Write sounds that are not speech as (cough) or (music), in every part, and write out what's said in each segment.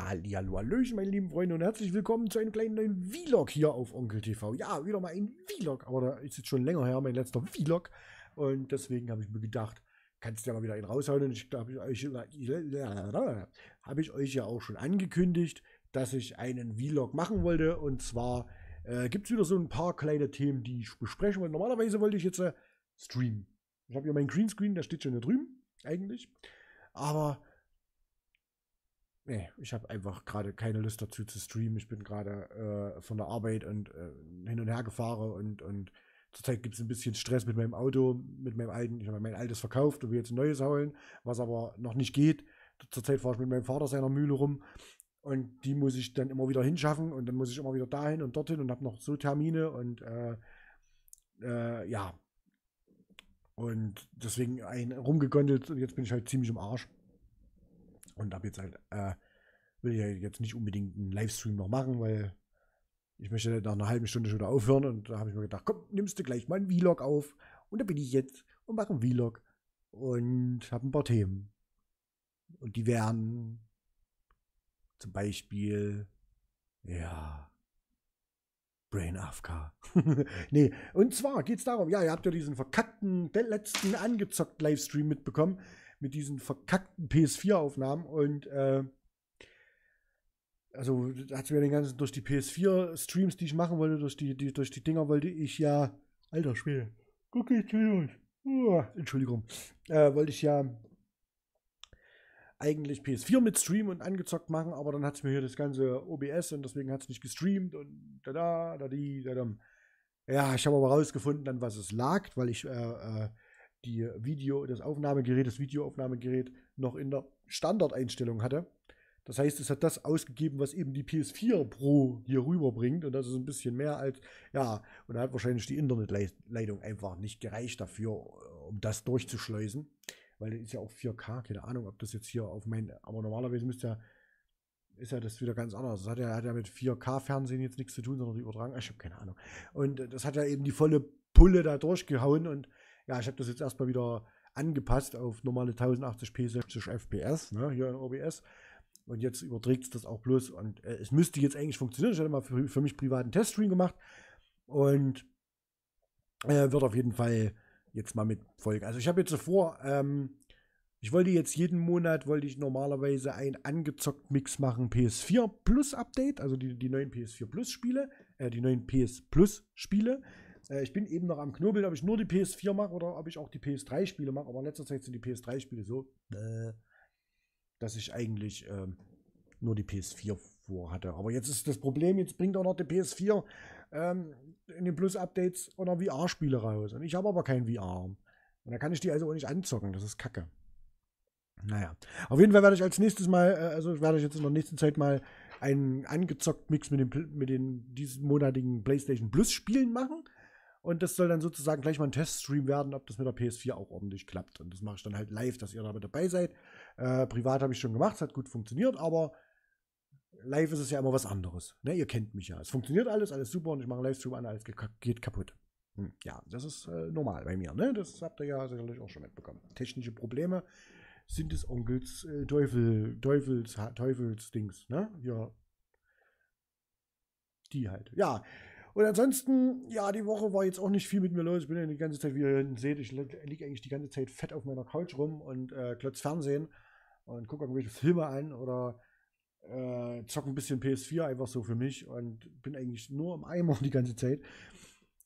Hallihallo, Hallöchen, meine lieben Freunde und herzlich willkommen zu einem kleinen neuen Vlog hier auf Onkel TV. Ja, wieder mal ein Vlog, aber da ist jetzt schon länger her, mein letzter Vlog. Und deswegen habe ich mir gedacht, kannst du ja mal wieder einen raushauen. Und ich habe euch, hab ich euch ja auch schon angekündigt, dass ich einen Vlog machen wollte. Und zwar äh, gibt es wieder so ein paar kleine Themen, die ich besprechen wollte. Normalerweise wollte ich jetzt äh, streamen. Ich habe hier meinen Greenscreen, der steht schon da drüben, eigentlich. Aber nee, ich habe einfach gerade keine Lust dazu zu streamen. Ich bin gerade äh, von der Arbeit und äh, hin und her gefahren und, und zurzeit gibt es ein bisschen Stress mit meinem Auto, mit meinem alten, ich habe mein altes verkauft und will jetzt ein neues holen, was aber noch nicht geht. Zurzeit fahre ich mit meinem Vater seiner Mühle rum und die muss ich dann immer wieder hinschaffen und dann muss ich immer wieder dahin und dorthin und habe noch so Termine und äh, äh, ja. Und deswegen ein rumgegondelt und jetzt bin ich halt ziemlich im Arsch. Und habe jetzt halt, äh, will ich jetzt nicht unbedingt einen Livestream noch machen, weil ich möchte nach einer halben Stunde schon wieder aufhören. Und da habe ich mir gedacht, komm, nimmst du gleich mal einen Vlog auf. Und da bin ich jetzt und mache einen Vlog und habe ein paar Themen. Und die wären zum Beispiel, ja, Brain AFK. (laughs) nee, und zwar geht es darum, ja, ihr habt ja diesen verkackten, letzten angezockt Livestream mitbekommen mit diesen verkackten PS4-Aufnahmen und äh, also hat mir den ganzen durch die PS4-Streams, die ich machen wollte, durch die, die, durch die Dinger wollte ich ja, alter Schwede, guck ich durch. Uh, Entschuldigung, äh, wollte ich ja eigentlich PS4 mit Stream und angezockt machen, aber dann hat es mir hier das ganze OBS und deswegen hat es nicht gestreamt und da da da die da da. Ja, ich habe aber rausgefunden, an was es lag, weil ich äh, äh, die Video, das Aufnahmegerät, das Videoaufnahmegerät noch in der Standardeinstellung hatte. Das heißt, es hat das ausgegeben, was eben die PS4 Pro hier rüberbringt. Und das ist ein bisschen mehr als, ja, und da hat wahrscheinlich die Internetleitung einfach nicht gereicht dafür, um das durchzuschleusen. Weil das ist ja auch 4K, keine Ahnung, ob das jetzt hier auf mein, aber normalerweise müsste ja, ist ja das wieder ganz anders. Das hat ja, hat ja mit 4K-Fernsehen jetzt nichts zu tun, sondern die Übertragung, ich habe keine Ahnung. Und das hat ja eben die volle Pulle da durchgehauen und ja, ich habe das jetzt erstmal wieder angepasst auf normale 1080p 60 FPS ne, hier in OBS. Und jetzt überträgt es das auch bloß. Und äh, es müsste jetzt eigentlich funktionieren. Ich hatte mal für, für mich privaten Teststream gemacht. Und äh, wird auf jeden Fall jetzt mal mit folgen. Also ich habe jetzt so vor, ähm, ich wollte jetzt jeden Monat, wollte ich normalerweise einen angezockt Mix machen, PS4 Plus Update, also die, die neuen PS4 Plus Spiele, äh, die neuen PS Plus Spiele. Äh, ich bin eben noch am Knobeln, ob ich nur die PS4 mache oder ob ich auch die PS3-Spiele mache. Aber in letzter Zeit sind die PS3-Spiele so, äh, dass ich eigentlich ähm, nur die PS4 vorhatte. Aber jetzt ist das Problem, jetzt bringt auch noch die PS4 ähm, in den Plus-Updates oder VR-Spiele raus. Und ich habe aber kein VR. Und da kann ich die also auch nicht anzocken. Das ist kacke. Naja. Auf jeden Fall werde ich als nächstes mal, äh, also werde ich jetzt in der nächsten Zeit mal einen angezockt Mix mit den, mit den diesmonatigen PlayStation Plus Spielen machen. Und das soll dann sozusagen gleich mal ein Teststream werden, ob das mit der PS4 auch ordentlich klappt. Und das mache ich dann halt live, dass ihr damit dabei seid. Äh, privat habe ich schon gemacht, es hat gut funktioniert, aber live ist es ja immer was anderes. Ne? Ihr kennt mich ja. Es funktioniert alles, alles super und ich mache einen Livestream an, alles geht kaputt. Hm, ja, das ist äh, normal bei mir. Ne? Das habt ihr ja sicherlich auch schon mitbekommen. Technische Probleme sind des Onkels äh, Teufel, Teufels, Teufelsdings. Ne? Ja. Die halt. Ja. Und ansonsten, ja, die Woche war jetzt auch nicht viel mit mir los. Ich bin ja die ganze Zeit, wie ihr hinten seht, ich liege eigentlich die ganze Zeit fett auf meiner Couch rum und äh, klotz Fernsehen und gucke irgendwelche Filme an oder äh, zocke ein bisschen PS4 einfach so für mich und bin eigentlich nur im Eimer (laughs) die ganze Zeit.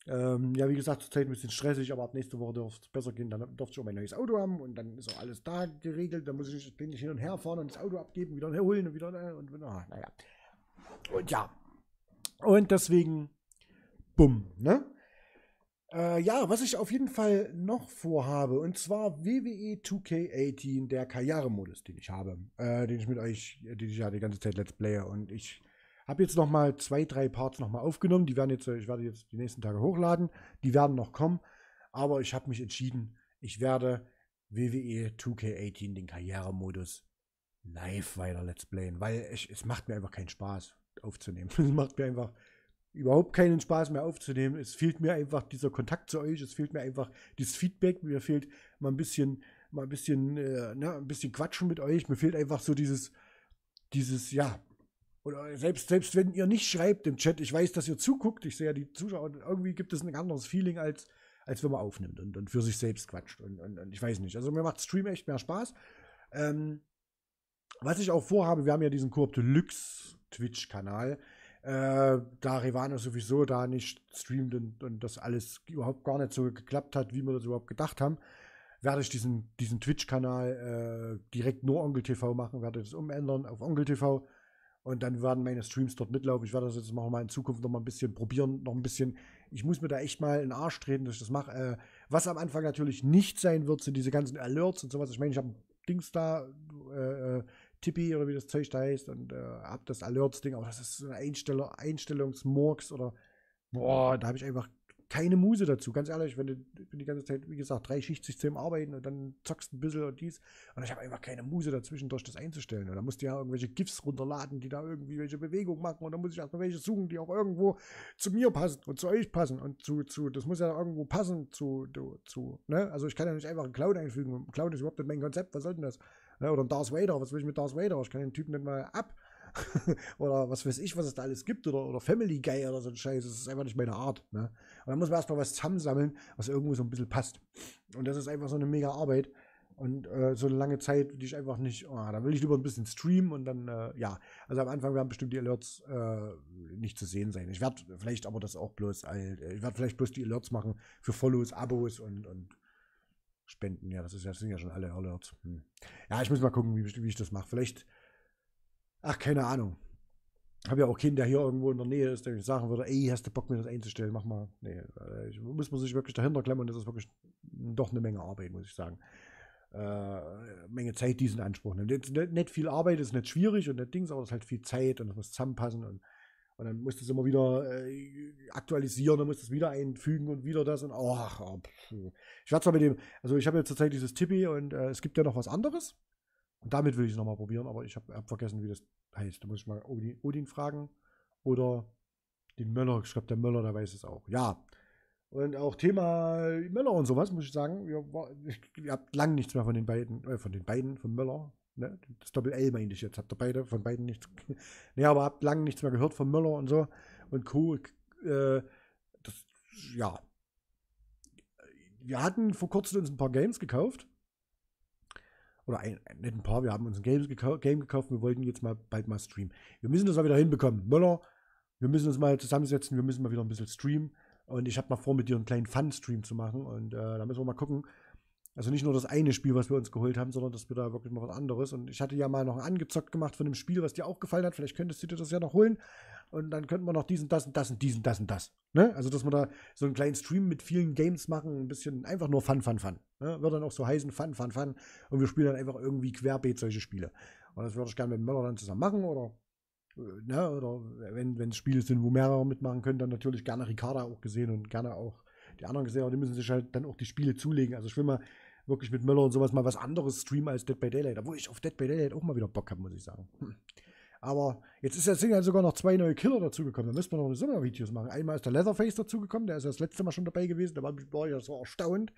Ähm, ja, wie gesagt, zurzeit ein bisschen stressig, aber ab nächste Woche dürfte es besser gehen. Dann dürfte ich auch mein neues Auto haben und dann ist auch alles da geregelt. Dann muss ich bin ich hin und her fahren und das Auto abgeben, wieder holen und wieder und, und ah, naja. Und ja. Und deswegen bumm, ne? Äh, ja, was ich auf jeden Fall noch vorhabe, und zwar WWE e 2K18, der Karrieremodus, den ich habe, äh, den ich mit euch, den ich ja die ganze Zeit Let's Player und ich habe jetzt nochmal zwei, drei Parts nochmal aufgenommen. Die werden jetzt, ich werde jetzt die nächsten Tage hochladen. Die werden noch kommen. Aber ich habe mich entschieden, ich werde WWE e 2K18 den Karrieremodus live weiter Let's Playen, weil ich, es macht mir einfach keinen Spaß aufzunehmen. (laughs) es macht mir einfach überhaupt keinen Spaß mehr aufzunehmen. Es fehlt mir einfach dieser Kontakt zu euch, es fehlt mir einfach dieses Feedback, mir fehlt mal ein bisschen, mal ein bisschen, äh, ne, ein bisschen Quatschen mit euch, mir fehlt einfach so dieses, dieses, ja, oder selbst, selbst wenn ihr nicht schreibt im Chat, ich weiß, dass ihr zuguckt, ich sehe ja die Zuschauer, und irgendwie gibt es ein anderes Feeling, als, als wenn man aufnimmt und, und für sich selbst quatscht und, und, und ich weiß nicht. Also mir macht Stream echt mehr Spaß. Ähm, was ich auch vorhabe, wir haben ja diesen Koop Deluxe Twitch-Kanal, äh, da Rivano sowieso da nicht streamt und, und, das alles überhaupt gar nicht so geklappt hat, wie wir das überhaupt gedacht haben, werde ich diesen, diesen Twitch-Kanal äh, direkt nur Onkel TV machen, werde das umändern auf Onkel TV und dann werden meine Streams dort mitlaufen. Ich werde das jetzt mal in Zukunft noch mal ein bisschen probieren, noch ein bisschen. Ich muss mir da echt mal in den Arsch treten, dass ich das mache. Äh, was am Anfang natürlich nicht sein wird, sind diese ganzen Alerts und sowas. Ich meine, ich habe Dings da, äh, äh, Tippi oder wie das Zeug da heißt und äh, habe das Alerts-Ding, aber das ist so ein Einstell Einstellungsmurks oder boah, da habe ich einfach keine Muse dazu, ganz ehrlich, wenn du die ganze Zeit, wie gesagt, drei Schichtsystem arbeiten und dann zockst ein bisschen und dies und ich habe einfach keine Muse dazwischen, durch das einzustellen und dann musst du ja irgendwelche GIFs runterladen, die da irgendwie welche Bewegung machen und dann muss ich erstmal welche suchen, die auch irgendwo zu mir passen und zu euch passen und zu, zu das muss ja irgendwo passen zu, zu, ne, also ich kann ja nicht einfach einen Cloud einfügen, Cloud ist überhaupt nicht mein Konzept, was soll denn das? Ne? Oder ein Darth Vader, was will ich mit Darth Vader? Ich kann den Typen nicht mal ab. (laughs) oder was weiß ich, was es da alles gibt. Oder, oder Family Guy oder so ein Scheiß. Das ist einfach nicht meine Art. Ne? Und dann muss man erstmal was zusammensammeln, was irgendwo so ein bisschen passt. Und das ist einfach so eine mega Arbeit. Und äh, so eine lange Zeit, die ich einfach nicht, oh, da will ich lieber ein bisschen streamen und dann, äh, ja. Also am Anfang werden bestimmt die Alerts äh, nicht zu sehen sein. Ich werde vielleicht aber das auch bloß, äh, ich werde vielleicht bloß die Alerts machen für Follows, Abos und, und Spenden, ja, das, ist das sind ja schon alle Alerts. Hm. Ja, ich muss mal gucken, wie, wie ich das mache. Vielleicht, ach, keine Ahnung. Habe ja auch Kinder hier irgendwo in der Nähe ist, der mich sagen würde, ey, hast du Bock, mir das einzustellen? Mach mal. Nee, äh, ich, muss man sich wirklich dahinter klemmen und das ist wirklich doch eine Menge Arbeit, muss ich sagen. Äh, Menge Zeit, die es in Anspruch nimmt. nicht, nicht, viel Arbeit ist nicht schwierig und nicht Dings, aber es ist halt viel Zeit und es muss zusammenpassen und und dann musst du es immer wieder äh, aktualisieren, dann musst du es wieder einfügen und wieder das und ach, oh, ich werde zwar mit dem, also ich habe jetzt zurzeit dieses Tippi und äh, es gibt ja noch was anderes. Und damit will ich es nochmal probieren, aber ich habe hab vergessen, wie das heißt. Da muss ich mal Odin, Odin fragen oder den Möller. Ich glaube, der Möller, der weiß es auch. Ja. Und auch Thema Möller und sowas, muss ich sagen. Ihr, war, ich, lange nichts mehr von den beiden, äh, von den beiden, von Möller, Ne? Das Doppel-L meinte ich jetzt. Habt ihr beide, von beiden nichts. ne, aber habt lange nichts mehr gehört von Müller und so. Und Co. Äh, das, ja. Wir hatten vor kurzem uns ein paar Games gekauft. Oder ein, nicht ein paar, wir haben uns ein Games gekau Game gekauft. Wir wollten jetzt mal bald mal streamen. Wir müssen das mal wieder hinbekommen. Müller, wir müssen uns mal zusammensetzen. Wir müssen mal wieder ein bisschen streamen. Und ich habe mal vor, mit dir einen kleinen Fun-Stream zu machen. Und äh, da müssen wir mal gucken, also nicht nur das eine Spiel, was wir uns geholt haben, sondern dass wir da wirklich mal was anderes. Und ich hatte ja mal noch angezockt gemacht von einem Spiel, was dir auch gefallen hat. Vielleicht könntest du dir das ja noch holen. Und dann könnten wir noch diesen, das und das und diesen, das und das. Ne? Also, dass wir da so einen kleinen Stream mit vielen Games machen, ein bisschen einfach nur Fun, Fun, Fun. Ne? Wird dann auch so heißen, Fun, Fun, Fun. Und wir spielen dann einfach irgendwie querbeet solche Spiele. Und das würde ich gerne mit dem Möller dann zusammen machen oder äh, Ne, oder wenn es Spiele sind, wo mehrere mitmachen können, dann natürlich gerne Ricarda auch gesehen und gerne auch die anderen gesehen, aber die müssen sich halt dann auch die Spiele zulegen. Also ich will mal wirklich mit Müller und sowas mal was anderes streamen als Dead by Daylight. Obwohl ich auf Dead by Daylight auch mal wieder Bock habe, muss ich sagen. Hm. Aber jetzt ist ja halt sogar noch zwei neue Killer dazugekommen. Da müssen wir noch Sommervideos machen. Einmal ist der Leatherface dazugekommen, der ist ja das letzte Mal schon dabei gewesen. Da war ich ja so erstaunt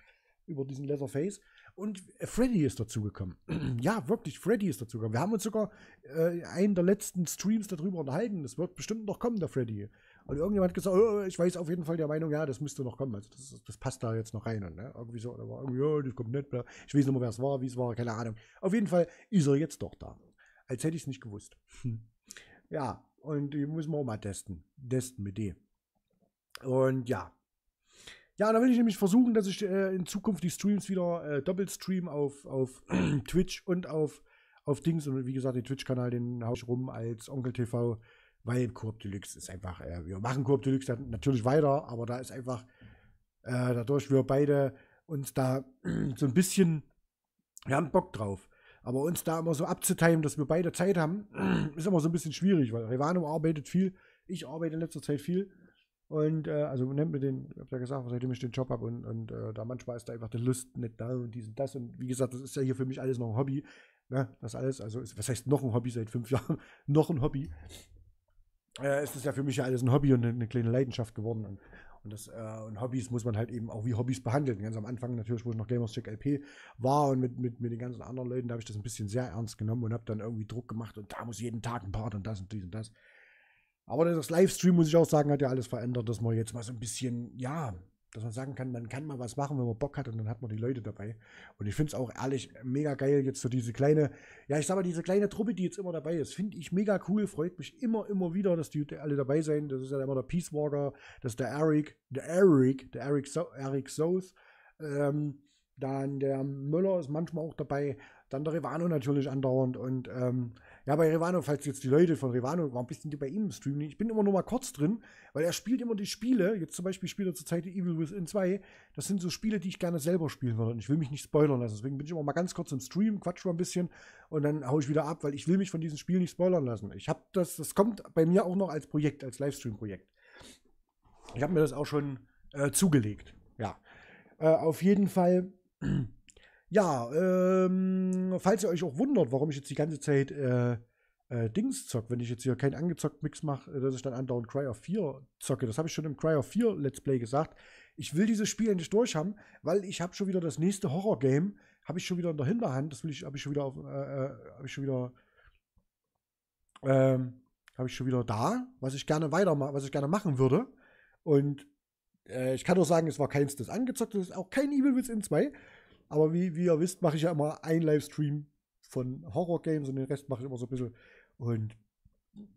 über diesen Leatherface. Und Freddy ist dazugekommen. (clears throat) ja, wirklich, Freddy ist dazugekommen. Wir haben uns sogar äh, einen der letzten Streams darüber unterhalten. Das wird bestimmt noch kommen, der Freddy. Und irgendjemand hat gesagt, oh, ich weiß auf jeden Fall der Meinung, ja, das müsste noch kommen. Also das, das passt da jetzt noch rein. Und, ne? Irgendwie so, oder war irgendwie, oh, das kommt nicht. mehr. Ich weiß nicht mehr, wer es war, wie es war, keine Ahnung. Auf jeden Fall ist er jetzt doch da. Als hätte ich es nicht gewusst. Hm. Ja, und die müssen wir auch mal testen. Testen mit D. Und ja. Ja, da will ich nämlich versuchen, dass ich äh, in Zukunft die Streams wieder äh, doppelt stream auf, auf (clears throat) Twitch und auf, auf Dings. Und wie gesagt, den Twitch-Kanal, den hau ich rum als Onkel TV weil Coop Deluxe ist einfach, äh, wir machen Coop Deluxe natürlich weiter, aber da ist einfach, äh, dadurch wir beide uns da (clears throat) so ein bisschen, wir haben Bock drauf. Aber uns da immer so abzuteilen, dass wir beide Zeit haben, (clears throat) ist immer so ein bisschen schwierig, weil Revano arbeitet viel, ich arbeite in letzter Zeit viel. Und äh, also nennt mir den, ich hab ja gesagt, seitdem ich den Job habe und, und äh, da manchmal ist da einfach die Lust nicht da und dies und das. Und wie gesagt, das ist ja hier für mich alles noch ein Hobby. Ne? Das alles, also ist, was heißt noch ein Hobby seit fünf (laughs) Jahren? noch ein Hobby äh, ist das ja für mich ja alles ein Hobby und eine, eine kleine Leidenschaft geworden. Und, und, das, äh, und Hobbys muss man halt eben auch wie Hobbys behandeln. Ganz am Anfang natürlich, wo ich noch Gamers Check LP war und mit, mit, mit den ganzen anderen Leuten, da habe ich das ein bisschen sehr ernst genommen und habe dann irgendwie Druck gemacht und da muss jeden Tag ein Part und das und dies und das. Aber das Livestream, muss ich auch sagen, hat ja alles verändert, dass man jetzt mal so ein bisschen, ja, dass man sagen kann, man kann mal was machen, wenn man Bock hat und dann hat man die Leute dabei. Und ich finde es auch ehrlich mega geil, jetzt so diese kleine, ja, ich sag mal, diese kleine Truppe, die jetzt immer dabei ist, finde ich mega cool, freut mich immer, immer wieder, dass die alle dabei sind. Das ist ja immer der Peace Walker, das ist der Eric, der Eric, der Eric, so Eric South, ähm, dann der Müller ist manchmal auch dabei. Dann der Revano natürlich andauernd. Und ähm, ja, bei Revano, falls jetzt die Leute von Revano waren, ein bisschen die bei ihm im Stream. Ich bin immer nur mal kurz drin, weil er spielt immer die Spiele. Jetzt zum Beispiel spielt er zurzeit die Evil Within 2. Das sind so Spiele, die ich gerne selber spielen würde. Und ich will mich nicht spoilern lassen. Deswegen bin ich immer mal ganz kurz im Stream, quatsch mal ein bisschen und dann haue ich wieder ab, weil ich will mich von diesem Spiel nicht spoilern lassen. Ich habe das, das kommt bei mir auch noch als Projekt, als Livestream-Projekt. Ich habe mir das auch schon äh, zugelegt. Ja. Äh, auf jeden Fall ja, ähm, falls ihr euch auch wundert, warum ich jetzt die ganze Zeit äh, äh, Dings zocke, wenn ich jetzt hier keinen angezockt Mix mache, äh, dass ich dann andauernd Cry of 4 zocke. Das habe ich schon im Cry of 4 Let's Play gesagt. Ich will dieses Spiel endlich durch haben, weil ich habe schon wieder das nächste Horror-Game, habe ich schon wieder in der Hinterhand. Das will ich, habe ich schon wieder auf, äh, äh habe ich schon wieder, ähm, habe ich schon wieder da, was ich gerne weitermachen, was ich gerne machen würde. Und äh, ich kann nur sagen, es war keins das angezockt, ist auch kein Evil in 2. Aber wie, wie ihr wisst, mache ich ja immer ein Livestream von Horror-Games und den Rest mache ich immer so ein bisschen. Und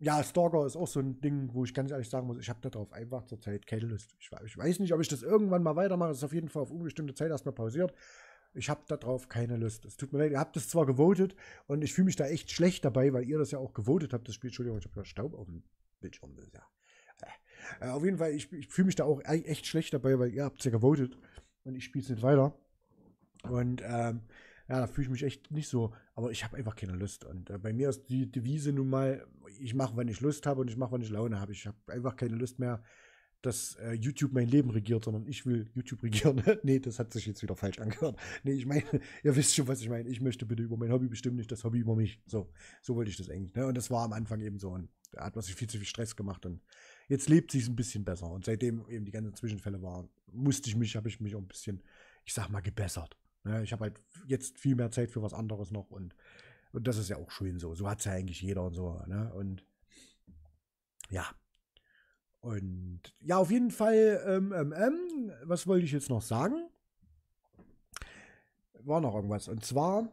ja, Stalker ist auch so ein Ding, wo ich ganz ehrlich sagen muss, ich habe darauf einfach zurzeit keine Lust. Ich, ich, weiß nicht, ob ich das irgendwann mal weitermache. Das ist auf jeden Fall auf unbestimmte Zeit erstmal pausiert. Ich habe darauf keine Lust. Es tut mir leid, ihr habt das zwar gewotet und ich fühle mich da echt schlecht dabei, weil ihr das ja auch gewotet habt, das Spiel. Entschuldigung, ich habe ja Staub auf dem Bildschirm. Ja. Äh, auf jeden Fall, ich, ich fühle mich da auch e-, echt schlecht dabei, weil ihr habt ja gewotet und ich spiele es nicht weiter. Und ähm, ja, da fühle ich mich echt nicht so, aber ich habe einfach keine Lust. Und äh, bei mir ist die Devise nun mal, ich mache, wenn ich Lust habe und ich mache, wenn ich Laune habe. Ich habe einfach keine Lust mehr, dass äh, YouTube mein Leben regiert, sondern ich will YouTube regieren. (laughs) nee, das hat sich jetzt wieder falsch angehört. Nee, ich meine, (laughs) ihr wisst schon, was ich meine. Ich möchte bitte über mein Hobby bestimmen, nicht das Hobby über mich. So, so wollte ich das eigentlich. Ne? Und das war am Anfang eben so. Und da hat man sich viel zu viel Stress gemacht. Und jetzt lebt sich ein bisschen besser. Und seitdem eben die ganzen Zwischenfälle waren, musste ich mich, habe ich mich auch ein bisschen, ich sag mal, gebessert. Ne, ich habe halt jetzt viel mehr Zeit für was anderes noch und, und das ist ja auch schön so. So hat es ja eigentlich jeder und so. Ne? Und ja. Und ja, auf jeden Fall, ähm, ähm, ähm was wollte ich jetzt noch sagen? War noch irgendwas. Und zwar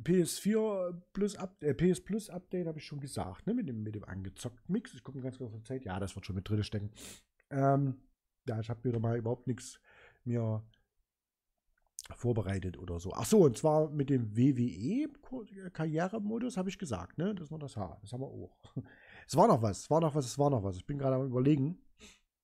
PS4 Plus, Up, äh, PS Plus Update habe ich schon gesagt, ne? mit, dem, mit dem angezockten Mix. Ich gucke mir ganz kurz auf die Zeit. Ja, das wird schon mit drin stecken. Ähm, ja, ich habe wieder mal überhaupt nichts mir vorbereitet oder so. Ach so, und zwar mit dem WWE-Karrieremodus habe ich gesagt, ne? Das war das Haar. Das haben wir auch. (laughs) Es war noch was, es war noch was, es war noch was. Ich bin gerade am überlegen.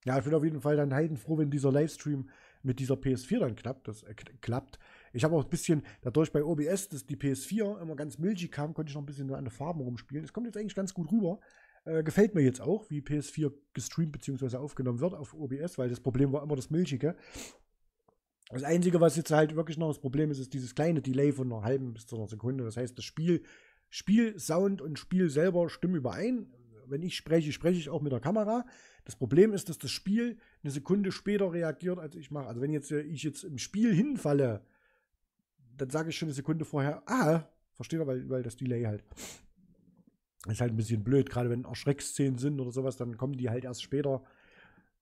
Ja, ich bin auf jeden Fall dann heidenfroh, wenn dieser Livestream mit dieser PS4 dann klappt. Das äh, klappt. Ich habe auch ein bisschen, dadurch bei OBS, dass die PS4 immer ganz milchig kam, konnte ich noch ein bisschen an den Farben rumspielen. Es kommt jetzt eigentlich ganz gut rüber. Äh, gefällt mir jetzt auch, wie PS4 gestreamt bzw. aufgenommen wird auf OBS, weil das Problem war immer das Milchige. Das Einzige, was jetzt halt wirklich noch das Problem ist, ist dieses kleine Delay von einer halben bis zu einer Sekunde. Das heißt, das Spiel, Spielsound und Spiel selber stimmen überein. Wenn ich spreche, spreche ich auch mit der Kamera. Das Problem ist, dass das Spiel eine Sekunde später reagiert, als ich mache. Also wenn jetzt, äh, ich jetzt im Spiel hinfalle, dann sage ich schon eine Sekunde vorher, ah, verstehe, weil, weil das Delay halt. Ist halt ein bisschen blöd, gerade wenn auch sind oder sowas, dann kommen die halt erst später.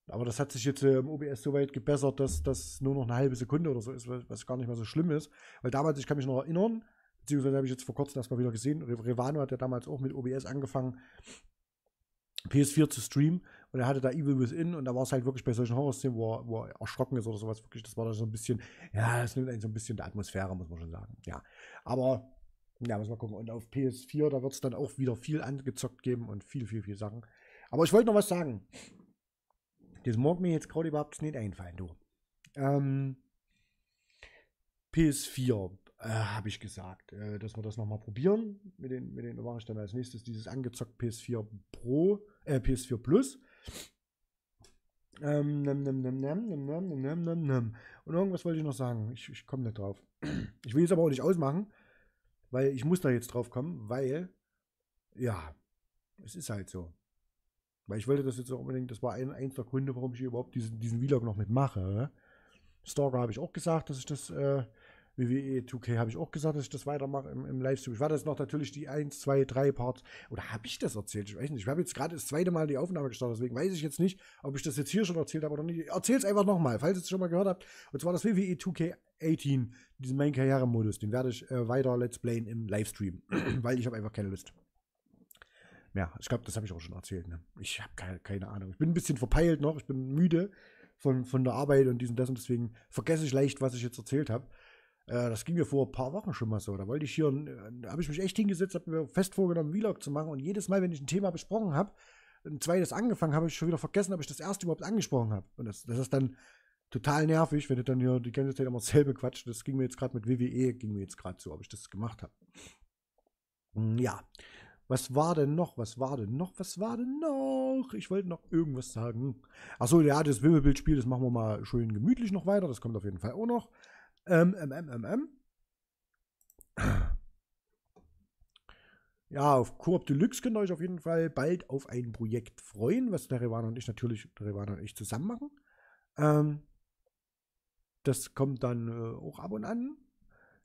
Aber das hat sich jetzt im ähm, OBS so weit gebessert, dass das nur noch eine halbe Sekunde oder so ist, was gar nicht mehr so schlimm ist. Weil damals, ich kann mich noch erinnern, beziehungsweise habe ich jetzt vor kurzem erstmal wieder gesehen, Revano hat ja damals auch mit OBS angefangen, PS4 zu streamen. Und er hatte da Evil Within und da war es halt wirklich bei solchen Horror-Szenen, wo, er, wo er erschrocken ist oder sowas, wirklich, das war da so ein bisschen, ja, das nimmt einen so ein bisschen der Atmosphäre, muss man schon sagen. Ja. Aber, ja, muss man gucken. Und auf PS4, da wird es dann auch wieder viel angezockt geben und viel, viel, viel Sachen. Aber ich wollte noch was sagen. Das mag mir jetzt gerade überhaupt nicht einfallen, du. Ähm, PS4, äh, habe ich gesagt, äh, dass wir das nochmal probieren. Mit den, mit den mache ich dann als nächstes dieses angezockt PS4 Pro, äh, PS4 Plus. Ähm, nem, nem, nem, nem, nem, nem, nem, nem, nem. Und irgendwas wollte ich noch sagen. Ich, ich komme nicht drauf. (clears throat) Ich will es aber auch nicht ausmachen, weil ich muss da jetzt drauf kommen, weil, ja, es ist halt so. Weil ich wollte das jetzt auch unbedingt, das war ein, eins der Gründe, warum ich überhaupt diesen, diesen Vlog noch mitmache. Stalker habe ich auch gesagt, dass ich das äh, WWE 2K habe ich auch gesagt, dass ich das weitermache im, im Livestream. Ich werde jetzt noch natürlich die 1, 2, 3 Parts. Oder habe ich das erzählt? Ich weiß nicht. Ich habe jetzt gerade das zweite Mal die Aufnahme gestartet, deswegen weiß ich jetzt nicht, ob ich das jetzt hier schon erzählt habe oder nicht. Erzähl es einfach nochmal, falls ihr es schon mal gehört habt. Und zwar das WWE 2K18, diesen Main-Karriere-Modus. Den werde ich äh, weiter let's playen im Livestream, (clears throat) weil ich habe einfach keine Lust. Ja, ich glaube, das habe ich auch schon erzählt. Ne? Ich habe keine, keine Ahnung. Ich bin ein bisschen verpeilt noch, ich bin müde von, von der Arbeit und diesem und das und deswegen vergesse ich leicht, was ich jetzt erzählt habe. Äh, das ging mir vor ein paar Wochen schon mal so. Da wollte ich hier, da habe ich mich echt hingesetzt, habe mir fest vorgenommen, einen Vlog zu machen. Und jedes Mal, wenn ich ein Thema besprochen habe, ein zweites angefangen habe, ich schon wieder vergessen, ob ich das erste überhaupt angesprochen habe. Und das, das ist dann total nervig, wenn du dann hier die ganze Zeit immer selber quatscht. Das ging mir jetzt gerade mit WWE, ging mir jetzt gerade so, ob ich das gemacht habe. Hm, ja. Was war denn noch? Was war denn noch? Was war denn noch? Ich wollte noch irgendwas sagen. Achso, ja, das Wimmelbildspiel, das machen wir mal schön gemütlich noch weiter. Das kommt auf jeden Fall auch noch. Ähm, ähm, ähm, ähm, ähm. Ja, auf Coop Deluxe könnt ihr euch auf jeden Fall bald auf ein Projekt freuen, was der Revana und ich natürlich, der Revana und ich zusammen machen. Ähm, das kommt dann äh, auch ab und an.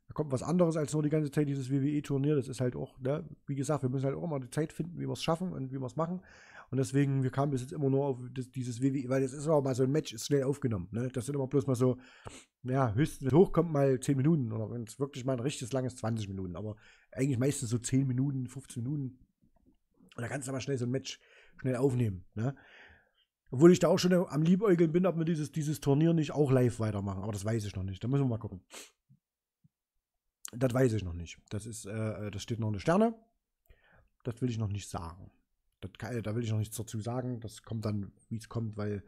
Da kommt was anderes als nur die ganze Zeit dieses WWE-Turnier. Das ist halt auch, ne, wie gesagt, wir müssen halt auch mal die Zeit finden, wie wir es schaffen und wie wir es machen. Und deswegen, wir kamen bis jetzt immer nur auf das, dieses WWE, weil das ist auch mal so ein Match, ist schnell aufgenommen. Ne? Das sind immer bloß mal so, ja, höchstens hoch kommt mal 10 Minuten oder wenn es wirklich mal ein richtiges langes 20 Minuten, aber eigentlich meistens so 10 Minuten, 15 Minuten. Und da kannst du aber schnell so ein Match schnell aufnehmen. Ne? Obwohl ich da auch schon am Liebäugeln bin, ob wir dieses, dieses Turnier nicht auch live weitermachen. Aber das weiß ich noch nicht. Da müssen wir mal gucken. Das weiß ich noch nicht. Das ist, äh, äh das steht noch in den Sterne. Das will ich noch nicht sagen kann, äh, da will ich noch nichts dazu sagen. Das kommt dann, wie es kommt, weil,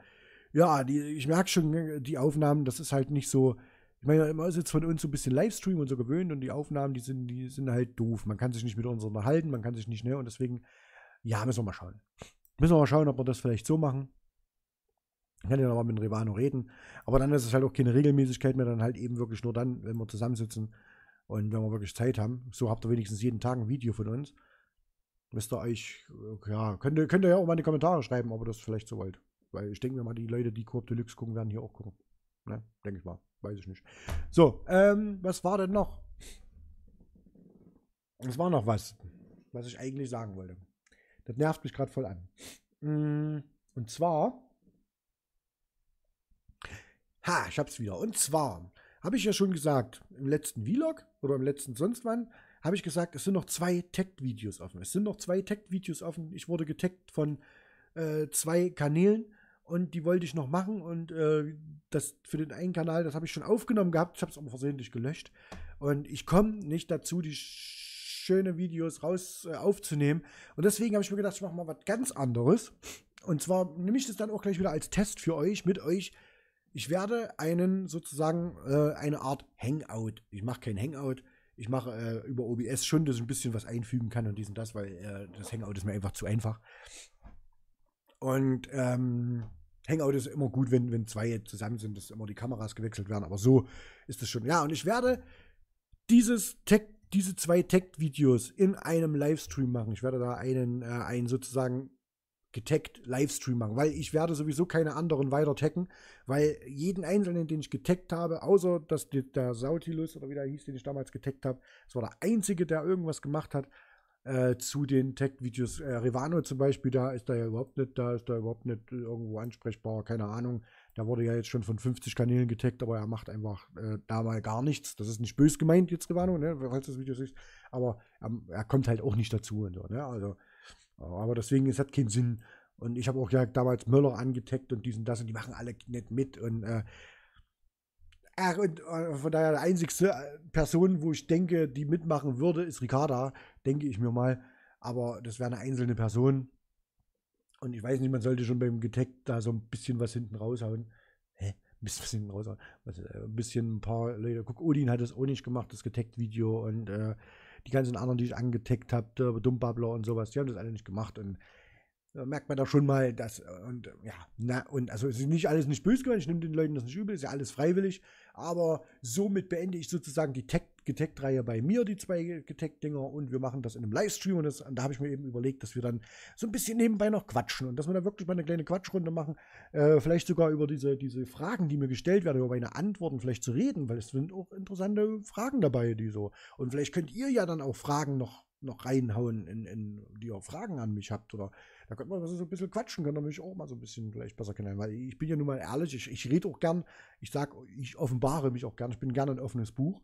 ja, die, ich merke schon, äh, die Aufnahmen, das ist halt nicht so. Ich meine, immer ist jetzt von uns so ein bisschen Livestream und so gewöhnt und die Aufnahmen, die sind, die sind halt doof. Man kann sich nicht mit uns unterhalten, man kann sich nicht, ne? Und deswegen, ja, müssen wir mal schauen. Müssen wir mal schauen, ob wir das vielleicht so machen. Ich kann ja nochmal mit Rivano reden. Aber dann ist es halt auch keine Regelmäßigkeit mehr, dann halt eben wirklich nur dann, wenn wir zusammensitzen und wenn wir wirklich Zeit haben. So habt ihr wenigstens jeden Tag ein Video von uns müsst ihr euch, äh, ja, könnt ihr, könnt ihr ja auch mal in die Kommentare schreiben, ob ihr das vielleicht so wollt. Weil ich denke mir mal, die Leute, die Coop Deluxe gucken, werden hier auch gucken. Ne? Denke ich mal. Weiß ich nicht. So, ähm, was war denn noch? Es war noch was, was ich eigentlich sagen wollte. Das nervt mich gerade voll an. Mm, und zwar. Ha, ich hab's wieder. Und zwar habe ich ja schon gesagt, im letzten Vlog oder im letzten sonst wann, habe ich gesagt, es sind noch zwei Tag-Videos offen. Es sind noch zwei Tag-Videos offen. Ich wurde getaggt von äh, zwei Kanälen und die wollte ich noch machen und äh, das für den einen Kanal, das habe ich schon aufgenommen gehabt, ich habe es aber versehentlich gelöscht und ich komme nicht dazu, die schönen Videos raus äh, aufzunehmen und deswegen habe ich mir gedacht, ich mache mal was ganz anderes und zwar nehme ich das dann auch gleich wieder als Test für euch, mit euch. Ich werde einen sozusagen äh, eine Art Hangout, ich mache kein Hangout, ich mache äh, über OBS schon, dass ich ein bisschen was einfügen kann und dies und das, weil äh, das Hangout ist mir einfach zu einfach. Und ähm, Hangout ist immer gut, wenn, wenn zwei zusammen sind, dass immer die Kameras gewechselt werden, aber so ist es schon. Ja, und ich werde dieses Tech, diese zwei Tech-Videos in einem Livestream machen. Ich werde da einen, äh, einen sozusagen getaggt Livestream machen, weil ich werde sowieso keine anderen weiter taggen, weil jeden einzelnen, den ich getaggt habe, außer dass der Sautilus oder wie der hieß, den ich damals getaggt habe, das war der einzige, der irgendwas gemacht hat äh, zu den Tag-Videos. Äh, Rivano zum Beispiel, da ist er ja überhaupt nicht, da ist er überhaupt nicht irgendwo ansprechbar, keine Ahnung. Da wurde ja jetzt schon von 50 Kanälen getaggt, aber er macht einfach äh, da mal gar nichts. Das ist nicht bös gemeint jetzt, Rivano, ne, falls du das Video siehst, aber ähm, er kommt halt auch nicht dazu und so, ne? Also aber deswegen, es hat keinen Sinn. Und ich habe auch ja damals Möller angeteckt und diesen, das und die machen alle nicht mit. Und, äh, ach, und äh, von daher, die einzigste äh, Person, wo ich denke, die mitmachen würde, ist Ricarda, denke ich mir mal. Aber das wäre eine einzelne Person. Und ich weiß nicht, man sollte schon beim Getag da so ein bisschen was hinten raushauen. Hä? Ein bisschen was hinten raushauen. Was, äh, ein bisschen ein paar Leute. Guck, Odin hat das auch nicht gemacht, das Getag-Video. Und äh, die ganzen anderen, die ich angetickt habe, Dummbabbler und sowas, die haben das alle nicht gemacht und da äh, merkt man doch schon mal, dass äh, und ja, na, und also es ist nicht alles nicht böse gemeint, ich nehme den Leuten das nicht übel, ist ja alles freiwillig, aber somit beende ich sozusagen die Tech Getag-Reihe bei mir, die zwei Getag-Dinger, und wir machen das in einem Livestream. Und, das, und da habe ich mir eben überlegt, dass wir dann so ein bisschen nebenbei noch quatschen und dass wir da wirklich mal eine kleine Quatschrunde machen. Äh, vielleicht sogar über diese, diese Fragen, die mir gestellt werden, über meine Antworten vielleicht zu reden, weil es sind auch interessante Fragen dabei, die so. Und vielleicht könnt ihr ja dann auch Fragen noch noch reinhauen, in, in, die ihr Fragen an mich habt. Oder da könnte man so ein bisschen quatschen, könnte mich auch mal so ein bisschen vielleicht besser kennenlernen. Weil ich bin ja nun mal ehrlich, ich, ich rede auch gern, ich sage, ich offenbare mich auch gern, ich bin gern ein offenes Buch.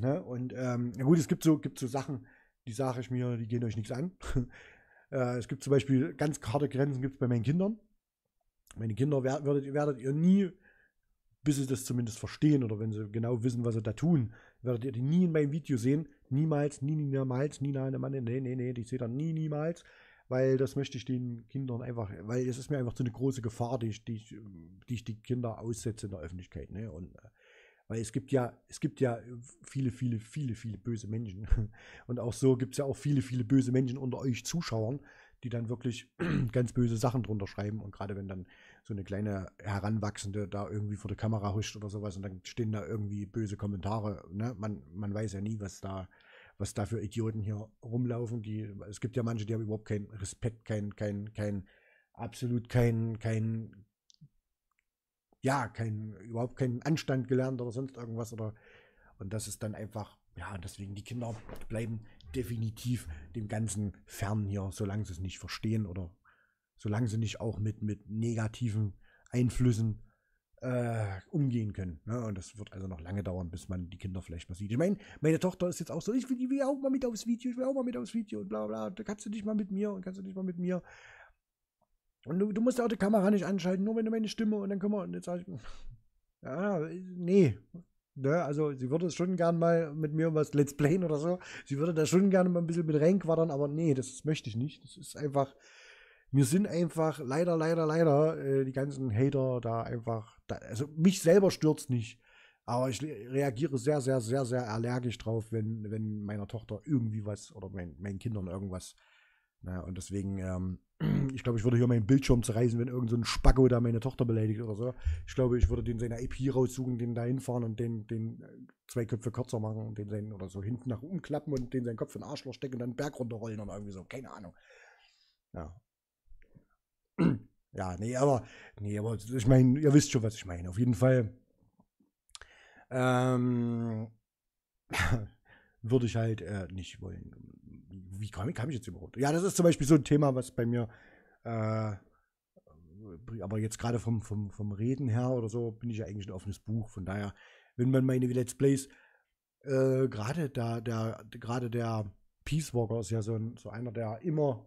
Ne? Und ähm, ja gut, es gibt so, gibt so Sachen, die sage ich mir, die gehen euch nichts an. (laughs) äh, es gibt zum Beispiel ganz harte Grenzen gibt es bei meinen Kindern. Meine Kinder werdet, werdet ihr nie, bis sie das zumindest verstehen oder wenn sie genau wissen, was sie da tun, werdet ihr die nie in meinem Video sehen. Niemals, nie, niemals, nie, nein, Mann, nee, nee, nee, die seht ihr nie, niemals. Weil das möchte ich den Kindern einfach, weil es ist mir einfach so eine große Gefahr, die ich, die ich, die, ich die Kinder aussetze in der Öffentlichkeit. Ne? Und äh, weil es gibt ja, es gibt ja äh, viele, viele, viele, viele böse Menschen. (laughs) Und auch so gibt es ja auch viele, viele böse Menschen unter euch Zuschauern, die dann wirklich (clears throat) ganz böse Sachen drunter schreiben. Und gerade wenn dann so eine kleine Heranwachsende da irgendwie vor der Kamera huscht oder sowas und dann stehen da irgendwie böse Kommentare. Ne? Man, man weiß ja nie, was da, was da für Idioten hier rumlaufen. Die, es gibt ja manche, die haben überhaupt keinen Respekt, keinen, keinen, keinen, absolut keinen, keinen ja, kein, überhaupt keinen Anstand gelernt oder sonst irgendwas oder und das ist dann einfach, ja, deswegen die Kinder bleiben definitiv dem Ganzen fern hier, solange sie es nicht verstehen oder solange sie nicht auch mit, mit negativen Einflüssen äh, umgehen können. Ne? Und das wird also noch lange dauern, bis man die Kinder vielleicht mal sieht. Ich meine, meine Tochter ist jetzt auch so, ich will, ich will auch mal mit aufs Video, ich will auch mal mit aufs Video und bla bla, da kannst du nicht mal mit mir und kannst du nicht mal mit mir. Und du, du musst auch die Kamera nicht anschalten, nur wenn du meine Stimme und dann können wir. Und jetzt sag ich, (laughs) ja, nee. Ne, also sie würde es schon gern mal mit mir was Let's Playen oder so. Sie würde da schon gerne mal ein bisschen mit reinquadern, aber nee, das möchte ich nicht. Das ist einfach. Mir sind einfach leider, leider, leider äh, die ganzen Hater da einfach. Da, also mich selber stürzt nicht. Aber ich reagiere sehr, sehr, sehr, sehr allergisch drauf, wenn, wenn meiner Tochter irgendwie was oder mein, meinen Kindern irgendwas naja, und deswegen, ähm, (clears throat) ich glaube, ich würde hier meinen Bildschirm zerreißen, wenn irgendein so Spacko da meine Tochter beleidigt oder so. Ich glaube, ich würde den seiner IP raussuchen, den da hinfahren und den, den äh, zwei Köpfe kürzer machen und den seinen oder so hinten nach oben klappen und den seinen Kopf in den Arschloch stecken und dann einen Berg runterrollen oder irgendwie so. Keine Ahnung. Ja. (clears throat) Ja, nee, aber, nee, aber ich meine, ihr wisst schon, was ich meine. Auf jeden Fall ähm, (laughs) würde ich halt äh, nicht wollen wie kam, kam ich jetzt überhaupt? Ja, das ist zum Beispiel so ein Thema, was bei mir, äh, aber jetzt gerade vom, vom, vom Reden her oder so, bin ich ja eigentlich ein offenes Buch. Von daher, wenn man meine Let's Plays, äh, gerade da, der, gerade der Peace Walker ist ja so, ein, so einer, der immer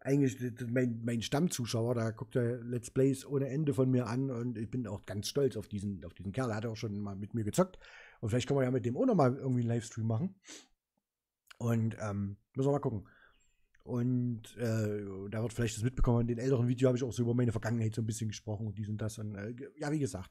eigentlich mein, mein Stammzuschauer, da guckt er Let's Plays ohne Ende von mir an und ich bin auch ganz stolz auf diesen, auf diesen Kerl. Er hat auch schon mal mit mir gezockt und vielleicht können wir ja mit dem auch nochmal irgendwie einen Livestream machen. Und ähm, Müssen wir mal gucken. Und äh, da wird vielleicht das mitbekommen. In den älteren Video habe ich auch so über meine Vergangenheit so ein bisschen gesprochen und dies und das. Und äh, ja, wie gesagt,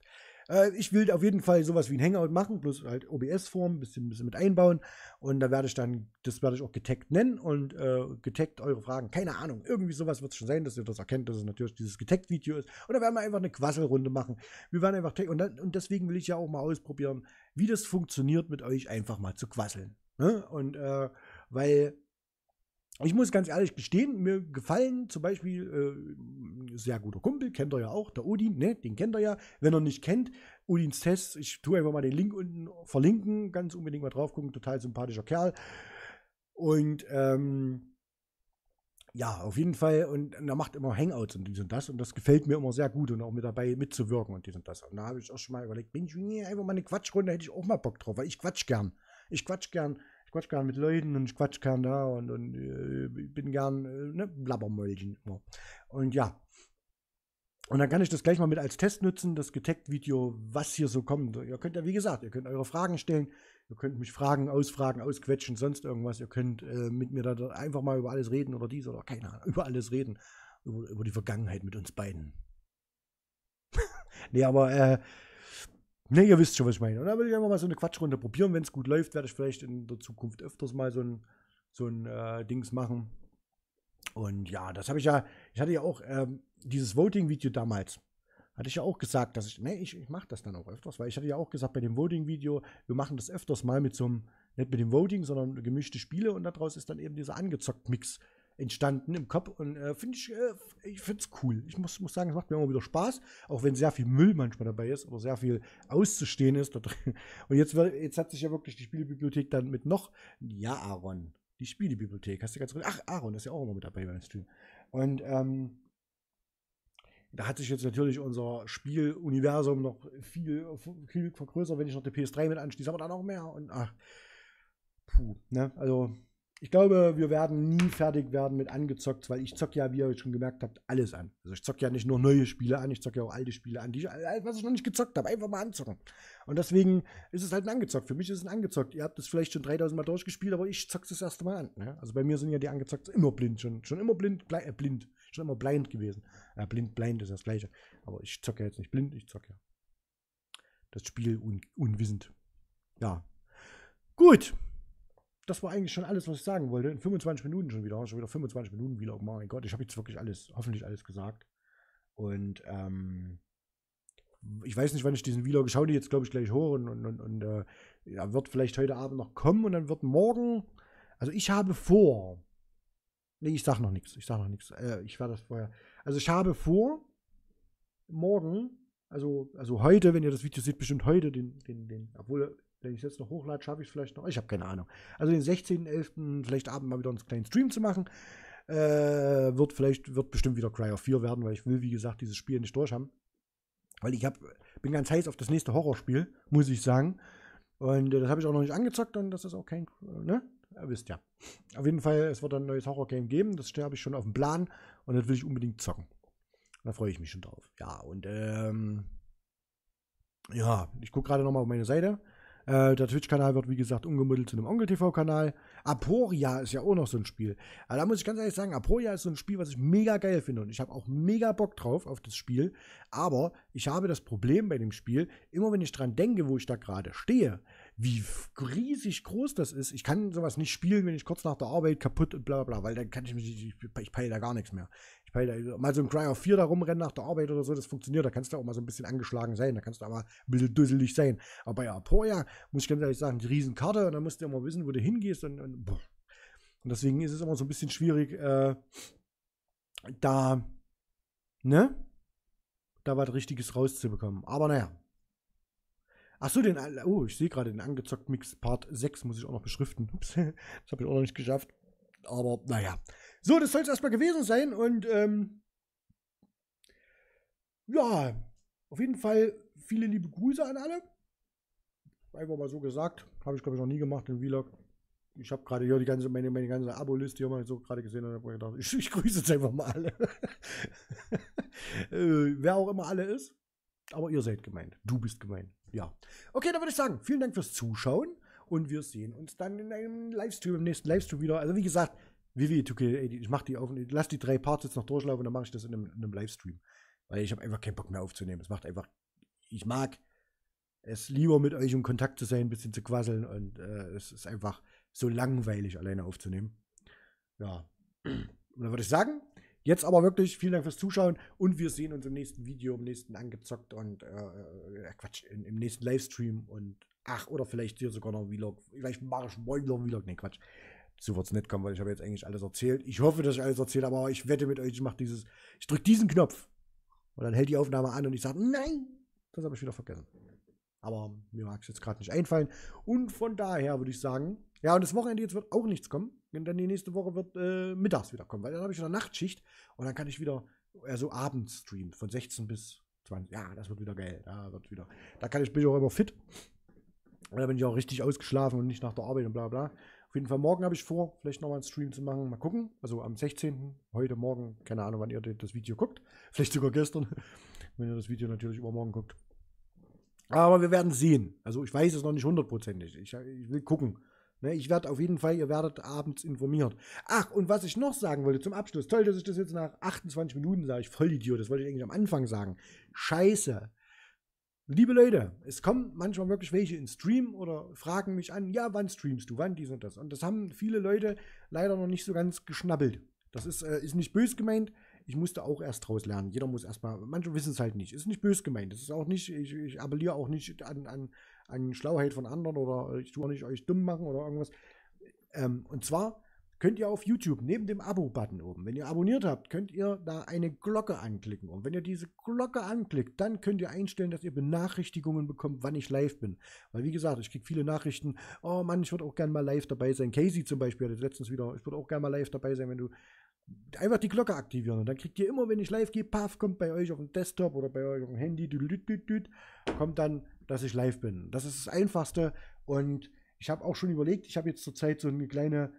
äh, ich will auf jeden Fall sowas wie ein Hangout machen, plus halt OBS-Form, ein bisschen, bisschen mit einbauen. Und da werde ich dann, das werde ich auch getaggt nennen und äh, getaggt eure Fragen. Keine Ahnung, irgendwie sowas wird es schon sein, dass ihr das erkennt, dass es natürlich dieses getaggt Video ist. Und da werden wir einfach eine Quasselrunde machen. Wir werden einfach und, dann, und deswegen will ich ja auch mal ausprobieren, wie das funktioniert, mit euch einfach mal zu quasseln. Ne? Und äh, weil ich muss ganz ehrlich gestehen, mir gefallen zum Beispiel, äh, sehr guter Kumpel, kennt er ja auch, der Odin, ne, den kennt er ja. Wenn er nicht kennt, Odins Test, ich tue einfach mal den Link unten verlinken, ganz unbedingt mal drauf gucken, total sympathischer Kerl. Und ähm, ja, auf jeden Fall, und, und er macht immer Hangouts und dies und das, und das gefällt mir immer sehr gut und auch mit dabei mitzuwirken und dies und das. Und da habe ich auch schon mal überlegt, Mensch, einfach mal eine Quatschrunde, hätte ich auch mal Bock drauf, weil ich quatsch gern. Ich quatsch gern quatsch gern mit Leuten und ich quatsch gern da und, und äh, bin gern äh, ne, Blabbermäulchen. Ja. Und ja. Und dann kann ich das gleich mal mit als Test nutzen, das Getaggt-Video, was hier so kommt. Ihr könnt ja, wie gesagt, ihr könnt eure Fragen stellen, ihr könnt mich fragen, ausfragen, ausquetschen, sonst irgendwas. Ihr könnt äh, mit mir da einfach mal über alles reden oder dies oder keine Ahnung, über alles reden. Über, über die Vergangenheit mit uns beiden. (laughs) nee, aber äh, Ne, ihr wisst schon, was ich meine. Und dann will ich einfach mal so eine Quatschrunde probieren. Wenn es gut läuft, werde ich vielleicht in der Zukunft öfters mal so ein, so ein äh, Dings machen. Und ja, das habe ich ja, ich hatte ja auch ähm, dieses Voting-Video damals. Hatte ich ja auch gesagt, dass ich, ne, ich, ich mache das dann auch öfters, weil ich hatte ja auch gesagt, bei dem Voting-Video, wir machen das öfters mal mit so einem, nicht mit dem Voting, sondern gemischte Spiele und daraus ist dann eben dieser angezockt Mix entstanden im Kopf und äh, finde ich, äh, ich finde es cool. Ich muss, muss sagen, es macht mir immer wieder Spaß, auch wenn sehr viel Müll manchmal dabei ist oder sehr viel auszustehen ist. (laughs) Und jetzt, jetzt hat sich ja wirklich die Spielebibliothek dann mit noch, ja, Aaron, die Spielebibliothek, hast du ganz gut, ach, Aaron ist ja auch immer mit dabei beim Stream. Und, ähm, da hat sich jetzt natürlich unser Spieluniversum noch viel, viel vergrößert, wenn ich noch die PS3 mit anschließe, aber dann auch mehr und ach, puh, ne, also ich glaube, wir werden nie fertig werden mit angezockt, weil ich zocke ja, wie ihr schon gemerkt habt, alles an. Also ich zocke ja nicht nur neue Spiele an, ich zocke ja auch alte Spiele an, die ich, äh, was ich noch nicht gezockt habe, einfach mal anzocken. Und deswegen ist es halt ein angezockt. Für mich ist es ein angezockt. Ihr habt es vielleicht schon 3000 Mal durchgespielt, aber ich zocke es das erste Mal an. Ne? Also bei mir sind ja die angezockt immer blind, schon, schon immer blind, blei, äh, blind, schon immer blind gewesen. Ja, blind, blind ist das gleiche. Aber ich zocke ja jetzt nicht blind, ich zocke ja das Spiel un unwissend. Ja. Gut das war eigentlich schon alles, was ich sagen wollte. In 25 Minuten schon wieder. Schon wieder 25 Minuten Vlog. mein Gott, ich habe jetzt wirklich alles, hoffentlich alles gesagt. Und ähm, ich weiß nicht, wann ich diesen Vlog, schaue. die jetzt, glaube ich, gleich hoch und, und, und, und äh, ja, wird vielleicht heute Abend noch kommen und dann wird morgen, also ich habe vor, nee, ich sage noch nichts, ich sage noch nichts, äh, ich werde das vorher, also ich habe vor, morgen, also, also heute, wenn ihr das Video seht, bestimmt heute, den, den, den, obwohl wenn ich es jetzt noch hochlade, schaffe ich es vielleicht noch. Ich habe keine Ahnung. Also den 16.11. vielleicht abend mal wieder einen kleinen Stream zu machen. Äh, wird vielleicht, wird bestimmt wieder Cry of 4 werden, weil ich will, wie gesagt, dieses Spiel nicht durch haben. Weil ich hab, bin ganz heiß auf das nächste Horrorspiel, muss ich sagen. Und äh, das habe ich auch noch nicht angezockt und das ist auch kein, ne? Ihr wisst ja. Auf jeden Fall, es wird ein neues Horror-Game geben. Das habe ich schon auf dem Plan und das will ich unbedingt zocken. Da freue ich mich schon drauf. Ja, und ähm, ja, ich gucke gerade nochmal auf meine Seite. Äh, der Twitch-Kanal wird, wie gesagt, umgemodelt zu einem Onkel-TV-Kanal. Aporia ist ja auch noch so ein Spiel. Aber da muss ich ganz ehrlich sagen, Aporia ist so ein Spiel, was ich mega geil finde. Und ich habe auch mega Bock drauf auf das Spiel. Aber ich habe das Problem bei dem Spiel, immer wenn ich dran denke, wo ich da gerade stehe, wie riesig groß das ist. Ich kann sowas nicht spielen, wenn ich kurz nach der Arbeit kaputt und bla bla, weil dann kann ich mich, ich, ich peile da gar nichts mehr. Ich peile da, also mal so ein Cry of 4 da rumrennen nach der Arbeit oder so, das funktioniert, da kannst du auch mal so ein bisschen angeschlagen sein, da kannst du auch mal ein bisschen dusselig sein. Aber bei Aporia, muss ich ganz ehrlich sagen, die Riesenkarte und dann musst du immer wissen, wo du hingehst und, und, und deswegen ist es immer so ein bisschen schwierig, äh, da, ne? Da was Richtiges rauszubekommen. Aber naja, Achso, den. Äh, oh, ich sehe gerade den angezockt Mix Part 6 muss ich auch noch beschriften. Ups, (laughs) das habe ich auch noch nicht geschafft. Aber naja. So, das soll es erstmal gewesen sein und ähm, ja, auf jeden Fall viele liebe Grüße an alle. Einfach mal so gesagt. Habe ich, glaube ich, noch nie gemacht im Vlog. Ich habe gerade hier die ganze, meine, meine ganze Abo-Liste hier mal so gerade gesehen und habe gedacht, ich, ich, grüße jetzt einfach mal alle. (laughs) äh, wer auch immer alle ist. Aber ihr seid gemeint. Du bist gemeint ja. Okay, dann würde ich sagen, vielen Dank fürs Zuschauen und wir sehen uns dann in einem Livestream, im nächsten Livestream wieder. Also wie gesagt, Vivi, ich mach die auf, lass die drei Parts jetzt noch durchlaufen, und dann mache ich das in einem, in einem Livestream. Weil ich habe einfach keinen Bock mehr aufzunehmen. Es macht einfach, ich mag es lieber mit euch in Kontakt zu sein, ein bisschen zu quasseln und äh, es ist einfach so langweilig, alleine aufzunehmen. Ja. Und dann würde ich sagen, Jetzt aber wirklich vielen Dank fürs Zuschauen und wir sehen uns im nächsten Video, im nächsten Angezockt und äh, äh, äh Quatsch, im nächsten Livestream und ach, oder vielleicht hier sogar noch ein Vlog. Vielleicht mache ich morgen noch ein Vlog. Nee, Quatsch. So wird es nicht kommen, weil ich habe jetzt eigentlich alles erzählt. Ich hoffe, dass ich alles erzählt aber ich wette mit euch, ich mache dieses, ich drücke diesen Knopf und dann hält die Aufnahme an und ich sage, nein, das habe ich wieder vergessen. Aber mir mag es jetzt gerade nicht einfallen. Und von daher würde ich sagen, ja, und das Wochenende jetzt wird auch nichts kommen. denn die nächste Woche wird äh, mittags wieder kommen, weil dann habe ich wieder Nachtschicht und dann kann ich wieder, also abends streamen, von 16 bis 20. Ja, das wird wieder geil. Da wird wieder. Da kann ich, bin ich auch immer fit. Und da bin ich auch richtig ausgeschlafen und nicht nach der Arbeit und bla bla. Auf jeden Fall morgen habe ich vor, vielleicht nochmal einen Stream zu machen. Mal gucken. Also am 16. heute Morgen, keine Ahnung, wann ihr das Video guckt. Vielleicht sogar gestern, (laughs) wenn ihr das Video natürlich übermorgen guckt. Aber wir werden sehen. Also ich weiß es noch nicht hundertprozentig. Ich, ich will gucken. Ne, ich werde auf jeden Fall, ihr werdet abends informiert. Ach, und was ich noch sagen wollte zum Abschluss, toll, dass ich das jetzt nach 28 Minuten sage, ich voll Idiot. das wollte ich eigentlich am Anfang sagen. Scheiße. Liebe Leute, es kommen manchmal wirklich welche in Stream oder fragen mich an, ja, wann streamst du, wann dies und das. Und das haben viele Leute leider noch nicht so ganz geschnabbelt. Das ist, äh, ist nicht bös gemeint, ich musste auch erst draus lernen. Jeder muss erstmal, manche wissen es halt nicht. Ist nicht bös gemeint. Das ist auch nicht, ich, ich appelliere auch nicht an, an, an Schlauheit von anderen oder ich tue auch nicht euch dumm machen oder irgendwas. Ähm, und zwar könnt ihr auf YouTube neben dem Abo-Button oben, wenn ihr abonniert habt, könnt ihr da eine Glocke anklicken. Und wenn ihr diese Glocke anklickt, dann könnt ihr einstellen, dass ihr Benachrichtigungen bekommt, wann ich live bin. Weil wie gesagt, ich kriege viele Nachrichten, oh Mann, ich würde auch gerne mal live dabei sein. Casey zum Beispiel hat letztens wieder, ich würde auch gerne mal live dabei sein, wenn du einfach die Glocke aktivieren und dann kriegt ihr immer, wenn ich live gehe, paf, kommt bei euch auf dem Desktop oder bei eurem Handy, kommt dann, dass ich live bin. Das ist das Einfachste und ich habe auch schon überlegt, ich habe jetzt zurzeit so eine kleine,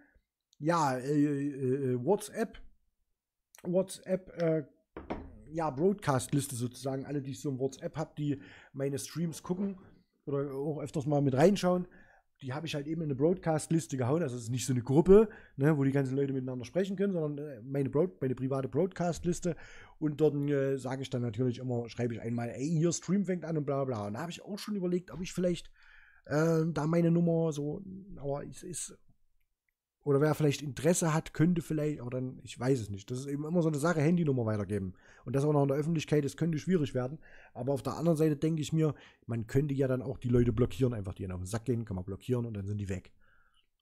ja, äh, äh, äh WhatsApp, WhatsApp, äh, ja, Broadcast-Liste sozusagen, alle, die ich so im WhatsApp habe, die meine Streams gucken oder auch öfters mal mit reinschauen die habe ich halt eben in eine Broadcast-Liste gehauen. Also es ist nicht so eine Gruppe, ne, wo die ganzen Leute miteinander sprechen können, sondern äh, meine, Broad meine private Broadcast-Liste. Und dort äh, sage ich dann natürlich immer, schreibe ich einmal, ey, ihr Stream fängt an und bla bla. Und da habe ich auch schon überlegt, ob ich vielleicht äh, da meine Nummer so, aber es ist oder wer vielleicht Interesse hat, könnte vielleicht, aber dann, ich weiß es nicht. Das ist eben immer so eine Sache, Handynummer weitergeben. Und das auch noch in der Öffentlichkeit, das könnte schwierig werden. Aber auf der anderen Seite denke ich mir, man könnte ja dann auch die Leute blockieren, einfach die auf den Sack gehen, kann man blockieren und dann sind die weg.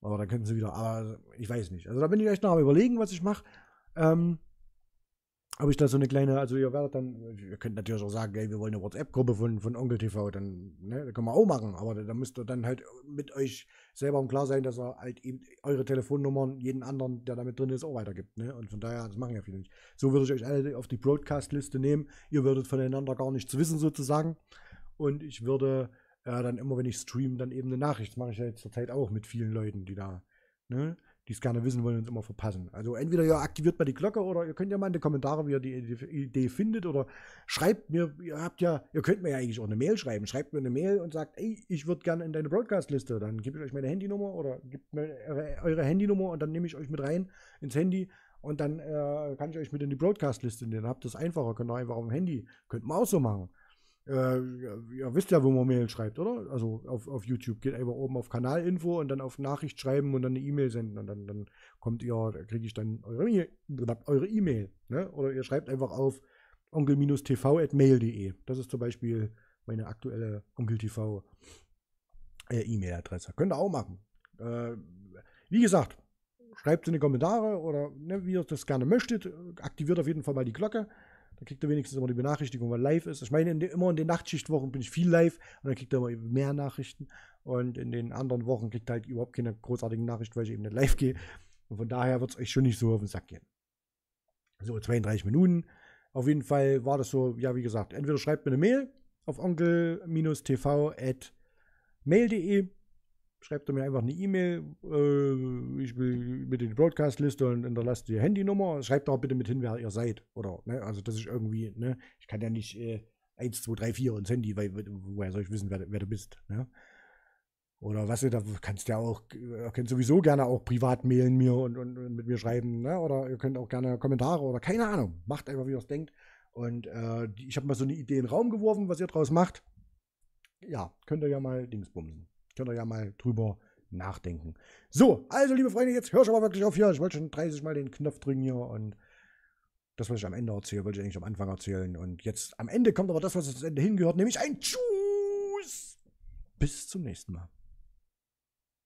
Aber dann könnten sie wieder, aber ich weiß nicht. Also da bin ich echt noch am überlegen, was ich mache. Ähm, habe ich da so eine kleine, also ihr werdet dann, ihr könnt natürlich auch sagen, ey, wir wollen eine WhatsApp-Gruppe von, von Onkel TV, dann ne, können wir auch machen, aber da müsst ihr dann halt mit euch selber im Klar sein, dass ihr halt eben eure Telefonnummern jeden anderen, der damit drin ist, auch weitergibt. Ne? Und von daher, das machen ja viele nicht. So würde ich euch alle auf die Broadcast-Liste nehmen. Ihr würdet voneinander gar nichts wissen, sozusagen. Und ich würde äh, dann immer, wenn ich stream, dann eben eine Nachricht, das mache ich ja jetzt zurzeit auch mit vielen Leuten, die da, ne? die es gerne wissen wollen und es immer verpassen. Also entweder ihr aktiviert mal die Glocke oder ihr könnt ja mal in die Kommentare, wie ihr die Idee findet oder schreibt mir, ihr habt ja, ihr könnt mir ja eigentlich auch eine Mail schreiben. Schreibt mir eine Mail und sagt, ey, ich würde gerne in deine Broadcast-Liste. Dann gebe ich euch meine Handynummer oder gebt mir eure, eure, Handynummer und dann nehme ich euch mit rein ins Handy und dann äh, kann ich euch mit in die Broadcast-Liste nehmen. Dann habt ihr es einfacher, könnt ihr einfach auf dem Handy, könnt man auch so machen. Äh, ihr wisst ja, wo man Mail schreibt, oder? Also auf, auf YouTube. Geht einfach oben auf Kanalinfo und dann auf Nachricht schreiben und dann eine E-Mail senden. Und dann, dann kommt ihr, kriege ich dann e-, eure E-Mail. Ne? Oder ihr schreibt einfach auf onkel-tv.mail.de. Das ist zum Beispiel meine aktuelle onkel-tv äh, E-Mail-Adresse. Könnt ihr auch machen. Äh, wie gesagt, schreibt in die Kommentare oder ne, wie ihr das gerne möchtet. Aktiviert auf jeden Fall mal die Glocke. Da kriegt er wenigstens immer die Benachrichtigung, weil live ist. Ich meine, in den, immer in den Nachtschichtwochen bin ich viel live und dann kriegt er immer mehr Nachrichten. Und in den anderen Wochen kriegt er halt überhaupt keine großartigen Nachrichten, weil ich eben nicht live gehe. Und von daher wird es euch schon nicht so auf den Sack gehen. So, 32 Minuten. Auf jeden Fall war das so, ja, wie gesagt, entweder schreibt mir eine Mail auf onkel-tv.mail.de schreibt mir einfach eine E-Mail, äh, ich will über die Broadcast-Liste und hinterlasst die Handynummer. Schreibt auch bitte mit hin, wer ihr seid. Oder, ne? Also das ist irgendwie, ne? Ich kann ja nicht äh, 1, 2, 3, 4 ins Handy, weil woher soll ich wissen, wer, wer du bist, ne? Oder was, da kannst ja auch, ihr könnt sowieso gerne auch privat mailen mir und, und, und, mit mir schreiben, ne? Oder ihr könnt auch gerne Kommentare oder keine Ahnung. Macht einfach, wie ihr es denkt. Und äh, ich habe mal so eine Idee in den Raum geworfen, was ihr draus macht. Ja, könnt ihr ja mal Dings bumsen. Könnt ihr ja mal drüber nachdenken. So, also liebe Freunde, jetzt hör ich aber wirklich auf hier. Ich wollte schon 30 Mal den Knopf drücken hier und das, was ich am Ende erzähle, wollte ich eigentlich am Anfang erzählen. Und jetzt am Ende kommt aber das, was das Ende hingehört, nämlich ein Tschüss. Bis zum nächsten Mal.